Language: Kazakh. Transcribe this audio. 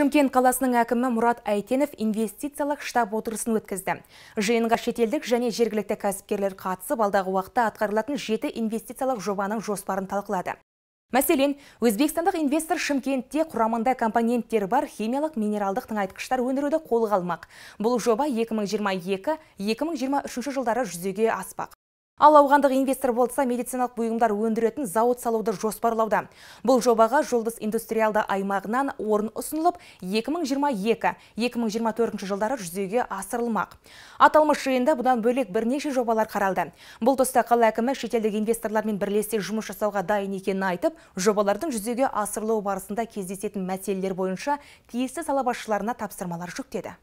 шымкент қаласының әкімі мұрат әйтенов инвестициялық штаб отырысын өткізді жиынға шетелдік және жергілікті кәсіпкерлер қатысып алдағы уақытта атқарылатын жеті инвестициялық жобаның жоспарын талқылады мәселен өзбекстандық инвестор шымкентте құрамында компоненттер бар химиялық минералдық тыңайтқыштар өндіруді қолға алмақ бұл жоба 2022-2023 жылдары жүзеге аспақ Ал ауғандық инвестор болса, медициналық бұйымдар өндіретін зауыт салуды жоспарлауда. Бұл жобаға жолдыс индустриалды аймағынан орын ұсынылып, 2022-2024 жылдары жүзеге асырылмақ. Аталмыш жиында бұдан бөлек бірнеше жобалар қаралды. Бұл тұста қала әкімі шетелдік инвесторлармен бірлесе жұмыс жасауға дайын екенін айтып, жобалардың жүзеге асырылуы барысында кездесетін мәселелер бойынша тиісті сала басшыларына тапсырмалар жүктеді